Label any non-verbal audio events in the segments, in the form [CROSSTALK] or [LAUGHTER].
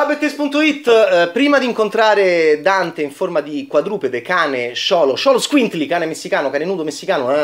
Ciao Bettes.it, eh, prima di incontrare Dante in forma di quadrupede, cane, sciolo, sciolo squintli, cane messicano, cane nudo messicano, ah,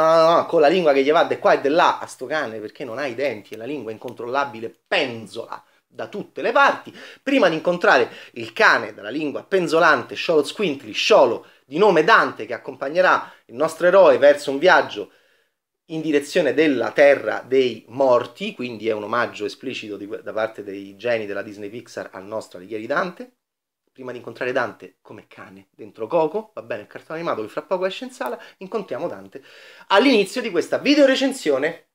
ah, ah, con la lingua che gli va di qua e di là a sto cane perché non ha i denti e la lingua incontrollabile, penzola da tutte le parti, prima di incontrare il cane dalla lingua penzolante, sciolo squintli, sciolo di nome Dante che accompagnerà il nostro eroe verso un viaggio in direzione della terra dei morti, quindi è un omaggio esplicito di, da parte dei geni della Disney Pixar al nostro Alighieri Dante. Prima di incontrare Dante come cane dentro Coco, va bene il cartone animato che fra poco esce in sala, incontriamo Dante all'inizio di questa videorecensione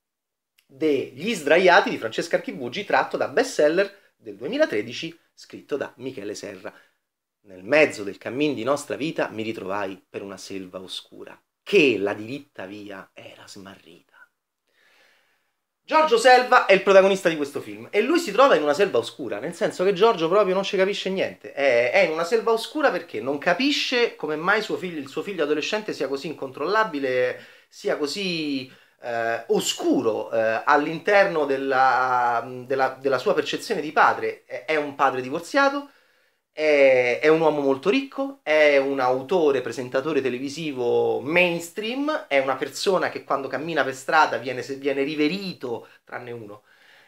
degli sdraiati di Francesca Archibugi tratto da bestseller del 2013 scritto da Michele Serra. Nel mezzo del cammin di nostra vita mi ritrovai per una selva oscura che la diritta via era smarrita. Giorgio Selva è il protagonista di questo film e lui si trova in una selva oscura, nel senso che Giorgio proprio non ci capisce niente. È, è in una selva oscura perché non capisce come mai suo figlio, il suo figlio adolescente sia così incontrollabile, sia così eh, oscuro eh, all'interno della, della, della, sua percezione di padre. È un padre divorziato, è, è, un uomo molto ricco, è un autore, presentatore televisivo mainstream, è una persona che quando cammina per strada viene, viene riverito, tranne uno,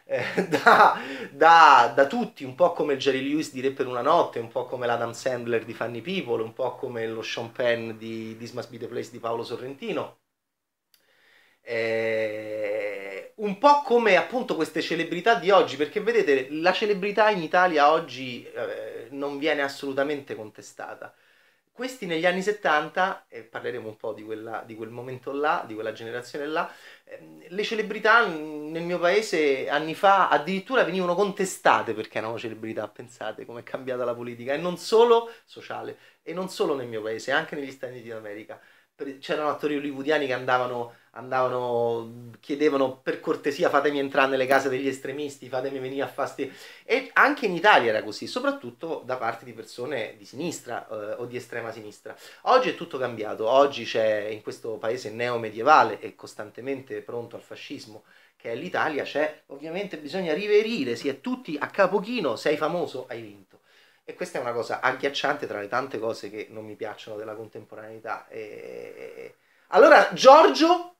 eh, [LAUGHS] da, da, da, tutti, un po' come Jerry Lewis di Re per una notte, un po' come l'Adam Sandler di Fanny People, un po' come lo Sean Penn di This Must Be the Place di Paolo Sorrentino. Eh, un po' come appunto queste celebrità di oggi, perché vedete, la celebrità in Italia oggi eh, non viene assolutamente contestata. Questi negli anni 70, e parleremo un po' di, quella, di quel momento là, di quella generazione là, ehm, le celebrità nel mio paese anni fa addirittura venivano contestate perché erano celebrità, pensate come è cambiata la politica, e non solo sociale, e non solo nel mio paese, anche negli Stati Uniti d'America. C'erano attori hollywoodiani che andavano andavano, chiedevano per cortesia fatemi entrare nelle case degli estremisti, fatemi venire a fasti. E anche in Italia era così, soprattutto da parte di persone di sinistra eh, o di estrema sinistra. Oggi è tutto cambiato, oggi c'è in questo paese neomedievale e costantemente pronto al fascismo che è l'Italia, c'è ovviamente bisogna riverire, si è tutti a capochino, sei famoso, hai vinto. E questa è una cosa agghiacciante tra le tante cose che non mi piacciono della contemporaneità. E... Allora, Giorgio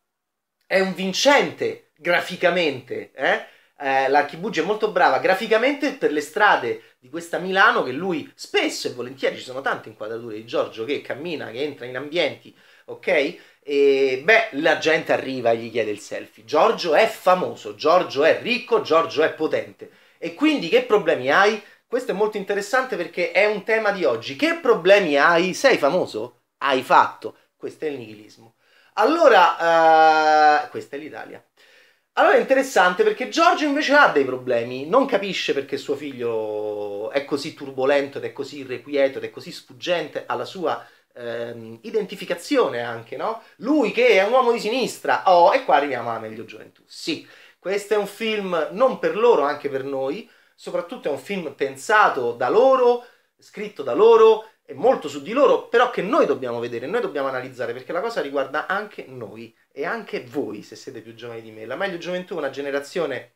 è un vincente graficamente, eh? eh L'Archibugia è molto brava graficamente per le strade di questa Milano che lui spesso e volentieri, ci sono tante inquadrature di Giorgio che cammina, che entra in ambienti, ok? E beh, la gente arriva e gli chiede il selfie. Giorgio è famoso, Giorgio è ricco, Giorgio è potente. E quindi che problemi hai? Questo è molto interessante perché è un tema di oggi. Che problemi hai? Sei famoso? Hai fatto. Questo è il nihilismo. Allora, eh, questa è l'Italia. Allora è interessante perché Giorgio invece ha dei problemi, non capisce perché suo figlio è così turbolento ed è così irrequieto ed è così sfuggente alla sua ehm, identificazione anche, no? Lui che è un uomo di sinistra, oh, e qua arriviamo alla meglio gioventù. Sì, questo è un film non per loro, anche per noi, soprattutto è un film pensato da loro, scritto da loro, e molto su di loro, però che noi dobbiamo vedere, noi dobbiamo analizzare, perché la cosa riguarda anche noi e anche voi se siete più giovani di me. La meglio gioventù è una generazione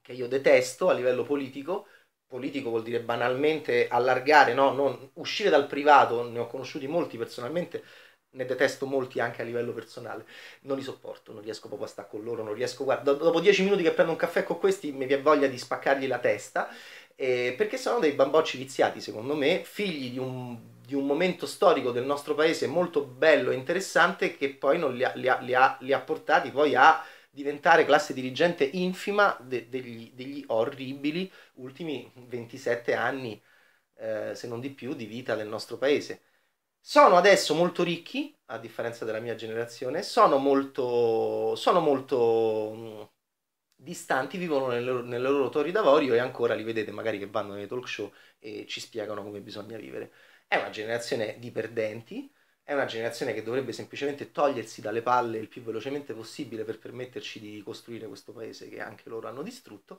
che io detesto a livello politico, politico vuol dire banalmente allargare, no? non uscire dal privato, ne ho conosciuti molti personalmente, ne detesto molti anche a livello personale, non li sopporto, non riesco proprio a stare con loro, non riesco, guarda, dopo dieci minuti che prendo un caffè con questi mi viene voglia di spaccargli la testa eh, perché sono dei bambocci viziati, secondo me, figli di un, di un, momento storico del nostro paese molto bello e interessante che poi non li ha, li ha, li ha, li ha portati poi a diventare classe dirigente infima de, degli, degli, orribili ultimi 27 anni, eh, se non di più, di vita del nostro paese. Sono adesso molto ricchi, a differenza della mia generazione, sono molto, sono molto mm, distanti vivono nelle loro, loro torri d'avorio e ancora li vedete magari che vanno nei talk show e ci spiegano come bisogna vivere. È una generazione di perdenti, è una generazione che dovrebbe semplicemente togliersi dalle palle il più velocemente possibile per permetterci di costruire questo paese che anche loro hanno distrutto,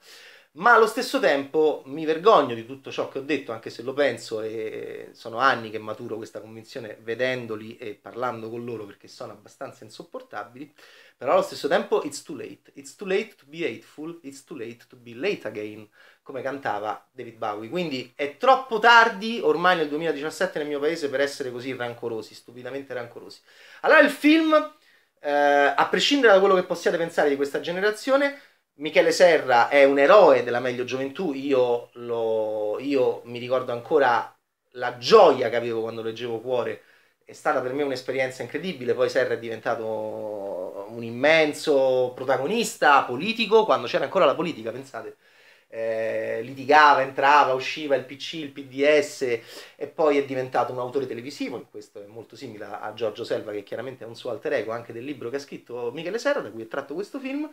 ma allo stesso tempo mi vergogno di tutto ciò che ho detto, anche se lo penso e sono anni che maturo questa convinzione vedendoli e parlando con loro perché sono abbastanza insopportabili, però allo stesso tempo it's too late. It's too late to be hateful, it's too late to be late again, come cantava David Bowie. Quindi è troppo tardi, ormai nel 2017 nel mio paese, per essere così rancorosi, stupidamente rancorosi. Allora il film, eh, a prescindere da quello che possiate pensare di questa generazione, Michele Serra è un eroe della meglio gioventù, io, lo, io, mi ricordo ancora la gioia che avevo quando leggevo Cuore, è stata per me un'esperienza incredibile, poi Serra è diventato un immenso protagonista politico quando c'era ancora la politica, pensate. Eh, litigava, entrava, usciva il PC, il PDS e poi è diventato un autore televisivo, in questo è molto simile a Giorgio Selva che chiaramente è un suo alter ego anche del libro che ha scritto Michele Serra, da cui è tratto questo film.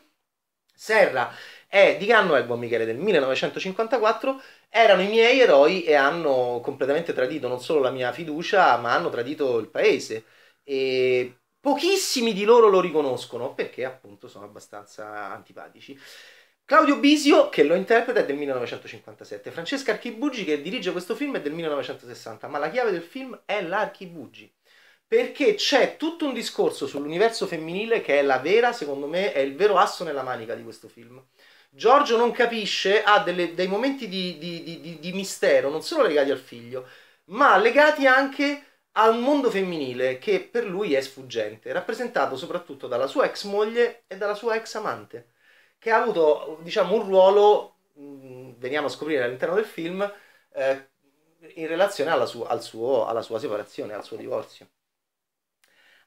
Serra è di che anno è il buon Michele? Del 1954, erano i miei eroi e hanno completamente tradito non solo la mia fiducia ma hanno tradito il paese e Pochissimi di loro lo riconoscono perché appunto sono abbastanza antipatici. Claudio Bisio, che lo interpreta, è del 1957. Francesca Archibugi, che dirige questo film, è del 1960. Ma la chiave del film è l'Archibugi. Perché c'è tutto un discorso sull'universo femminile che è la vera, secondo me, è il vero asso nella manica di questo film. Giorgio non capisce, ha delle, dei momenti di, di, di, di mistero, non solo legati al figlio, ma legati anche al mondo femminile che per lui è sfuggente, rappresentato soprattutto dalla sua ex moglie e dalla sua ex amante, che ha avuto diciamo, un ruolo, mm, veniamo a scoprire all'interno del film, eh, in relazione alla, su- al suo, alla sua separazione, al suo divorzio.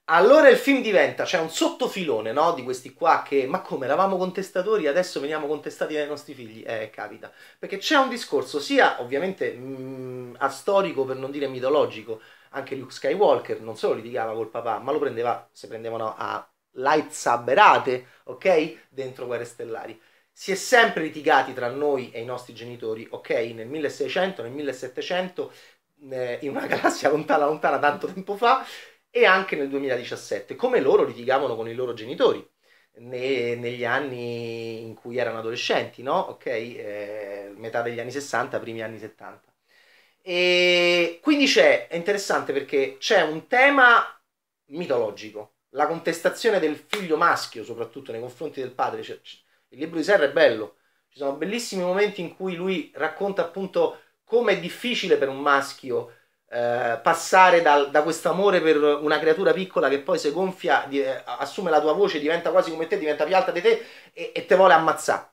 Allora il film diventa, c'è cioè un sottofilone no, di questi qua che, ma come, eravamo contestatori, adesso veniamo contestati dai nostri figli? Eh, capita. Perché c'è un discorso sia ovviamente mh, mm, astorico, per non dire mitologico, anche Luke Skywalker non solo litigava col papà, ma lo prendeva, se prendevano a lightsaberate, ok? Dentro Guerre Stellari. Si è sempre litigati tra noi e i nostri genitori, ok? Nel 1600, nel 1700, eh, in una [LAUGHS] galassia lontana, lontana tanto tempo fa, e anche nel 2017, come loro litigavano con i loro genitori ne, negli anni in cui erano adolescenti, no? Ok? Eh, metà degli anni 60, primi anni 70. E quindi c'è, è interessante perché c'è un tema mitologico, la contestazione del figlio maschio, soprattutto nei confronti del padre. Cioè, il libro di Serra è bello, ci sono bellissimi momenti in cui lui racconta appunto come è difficile per un maschio eh, passare dal, da questo amore per una creatura piccola che poi se gonfia, di, eh, assume la tua voce, diventa quasi come te, diventa più alta di te e, e te vuole ammazzare.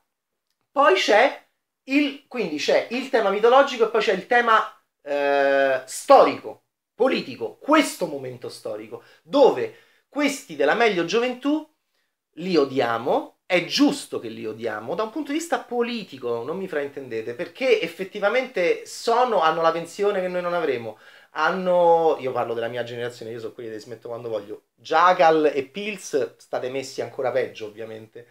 Poi c'è il, quindi c'è il tema mitologico e poi c'è il tema eh, storico, politico, questo momento storico, dove questi della meglio gioventù li odiamo, è giusto che li odiamo, da un punto di vista politico, non mi fraintendete, perché effettivamente sono, hanno la pensione che noi non avremo, hanno, io parlo della mia generazione, io so quelli che smetto quando voglio, Jagal e Pils state messi ancora peggio ovviamente,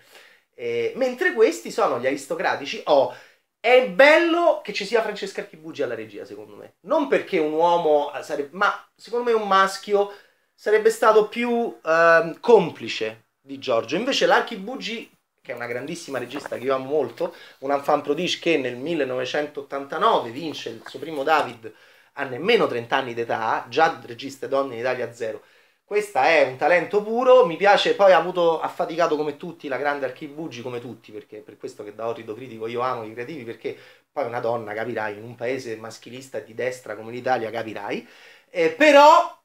eh, mentre questi sono gli aristocratici Oh, è bello che ci sia Francesca Archibugi alla regia, secondo me. Non perché un uomo eh, sarebbe... ma secondo me un maschio sarebbe stato più ehm, complice di Giorgio. Invece l'Archibugi, che è una grandissima regista che io amo molto, un enfant prodige che nel 1989 vince il suo primo David a nemmeno 30 anni d'età, già regista donne in Italia zero. Questa è un talento puro, mi piace, poi ha avuto, ha come tutti, la grande Archibugi come tutti, perché per questo che da orrido critico io amo i creativi, perché poi una donna, capirai, in un paese maschilista di destra come l'Italia, capirai, eh, però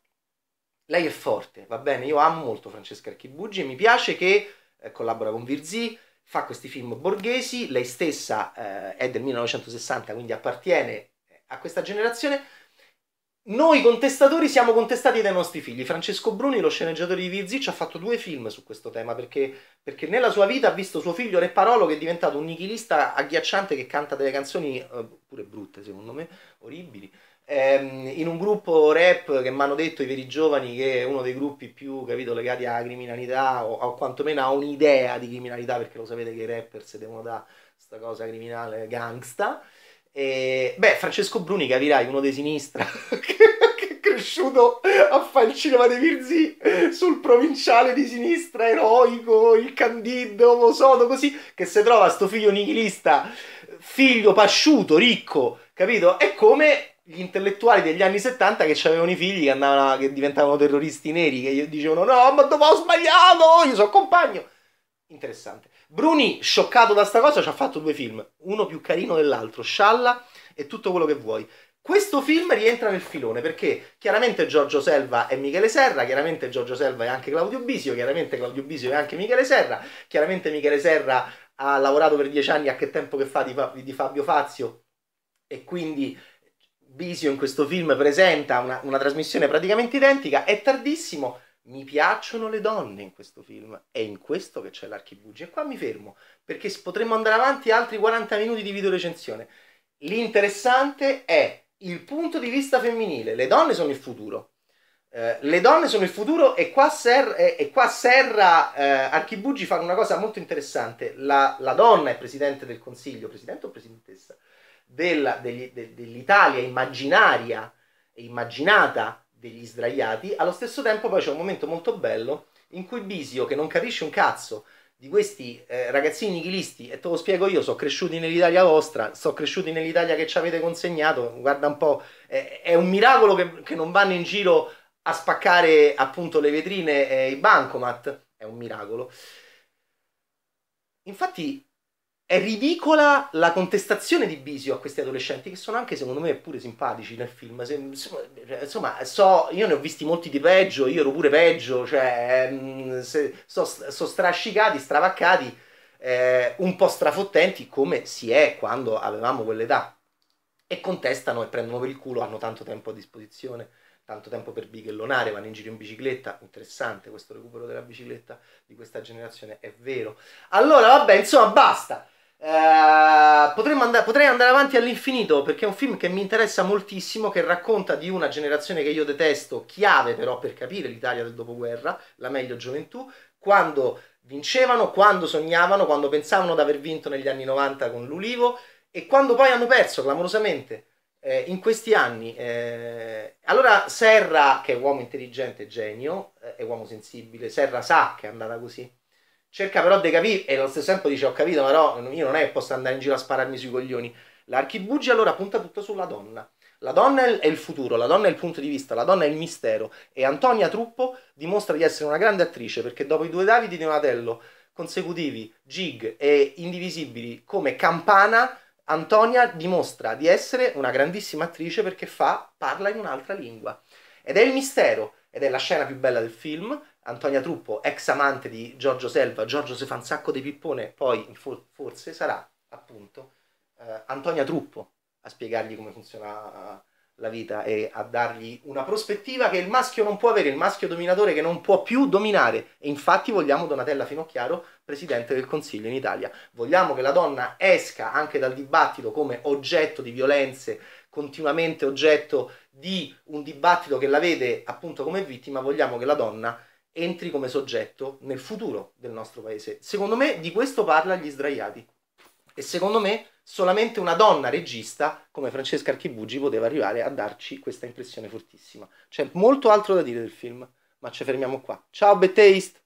lei è forte, va bene, io amo molto Francesca Archibugi, e mi piace che eh, collabora con Virzì, fa questi film borghesi, lei stessa eh, è del 1960, quindi appartiene eh, a questa generazione, noi contestatori siamo contestati dai nostri figli. Francesco Bruni, lo sceneggiatore di Virzicci, ha fatto due film su questo tema perché, perché nella sua vita ha visto suo figlio Re Parolo che è diventato un nichilista agghiacciante che canta delle canzoni, eh, pure brutte secondo me, orribili, ehm, in un gruppo rap che mi hanno detto i veri giovani che è uno dei gruppi più capito, legati alla criminalità o, o quantomeno a un'idea di criminalità perché lo sapete che i rapper se devono da questa cosa criminale gangsta. E, beh, Francesco Bruni, capirai, uno di sinistra, [LAUGHS] che è cresciuto a fare il cinema dei Virzì sul provinciale di sinistra, eroico, il candido, lo sono così, che si trova sto figlio nichilista, figlio pasciuto, ricco, capito? È come gli intellettuali degli anni 70 che avevano i figli che, andavano, che diventavano terroristi neri, che dicevano no, ma dopo ho sbagliato, io sono compagno. Interessante. Bruni, scioccato da sta cosa, ci ha fatto due film, uno più carino dell'altro, scialla e tutto quello che vuoi. Questo film rientra nel filone perché chiaramente Giorgio Selva è Michele Serra, chiaramente Giorgio Selva è anche Claudio Bisio, chiaramente Claudio Bisio è anche Michele Serra, chiaramente Michele Serra ha lavorato per dieci anni a che tempo che fa di, di Fabio Fazio e quindi Bisio in questo film presenta una, una trasmissione praticamente identica, è tardissimo, mi piacciono le donne in questo film, è in questo che c'è l'archibugia. E qua mi fermo, perché potremmo andare avanti altri 40 minuti di video recensione. L'interessante è il punto di vista femminile, le donne sono il futuro. Eh, le donne sono il futuro e qua, Ser- e qua Serra eh, Archibugi fa una cosa molto interessante. La, la, donna è presidente del Consiglio, presidente o presidentessa, della, degli, de, dell'Italia immaginaria e immaginata degli sdraiati, allo stesso tempo poi c'è un momento molto bello in cui Bisio, che non capisce un cazzo di questi eh, ragazzini nichilisti, e te lo spiego io, sono cresciuti nell'Italia vostra, sono cresciuti nell'Italia che ci avete consegnato, guarda un po', eh, è un miracolo che, che, non vanno in giro a spaccare appunto le vetrine e i bancomat, è un miracolo. Infatti è ridicola la contestazione di Bisio a questi adolescenti, che sono anche secondo me pure simpatici nel film. insomma, so, io ne ho visti molti di peggio, io ero pure peggio, cioè, ehm, sono so strascicati, stravaccati, eh, un po' strafottenti come si è quando avevamo quell'età. E contestano e prendono per il culo, hanno tanto tempo a disposizione tanto tempo per bighellonare, vanno in giro in bicicletta, interessante questo recupero della bicicletta di questa generazione, è vero. Allora, vabbè, insomma, basta. Uh, eh, and- potrei andare avanti all'infinito perché è un film che mi interessa moltissimo, che racconta di una generazione che io detesto, chiave però per capire l'Italia del dopoguerra, la meglio gioventù, quando vincevano, quando sognavano, quando pensavano di aver vinto negli anni 90 con l'Ulivo e quando poi hanno perso clamorosamente eh, in questi anni. Eh, allora Serra, che è uomo intelligente e genio, eh, è uomo sensibile, Serra sa che è andata così cerca però di capire e allo stesso tempo dice ho capito però io non è che posso andare in giro a spararmi sui coglioni. L'archibugia allora punta tutto sulla donna. La donna è il futuro, la donna è il punto di vista, la donna è il mistero e Antonia Truppo dimostra di essere una grande attrice perché dopo i due Davidi di Donatello consecutivi, gig e indivisibili come campana, Antonia dimostra di essere una grandissima attrice perché fa, parla in un'altra lingua. Ed è il mistero, ed è la scena più bella del film, Antonia Truppo, ex amante di Giorgio Selva, Giorgio se fa un sacco di pippone, poi forse sarà appunto eh, Antonia Truppo a spiegargli come funziona eh, la vita e a dargli una prospettiva che il maschio non può avere, il maschio dominatore che non può più dominare. E infatti vogliamo Donatella Finocchiaro presidente del Consiglio in Italia. Vogliamo che la donna esca anche dal dibattito come oggetto di violenze, continuamente oggetto di un dibattito che la vede appunto come vittima, vogliamo che la donna entri come soggetto nel futuro del nostro paese. Secondo me di questo parla gli sdraiati e secondo me solamente una donna regista come Francesca Archibugi poteva arrivare a darci questa impressione fortissima. C'è molto altro da dire del film, ma ci fermiamo qua. Ciao Bettaist!